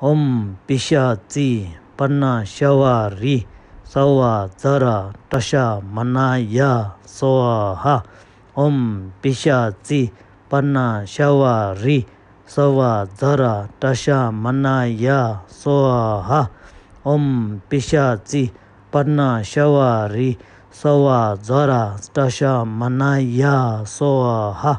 옴 피샤티 파나 샤와리 사와 자라 타샤 마나야 소하 옴 피샤티 파나 샤와리 사와 자라 타샤 마나야 소하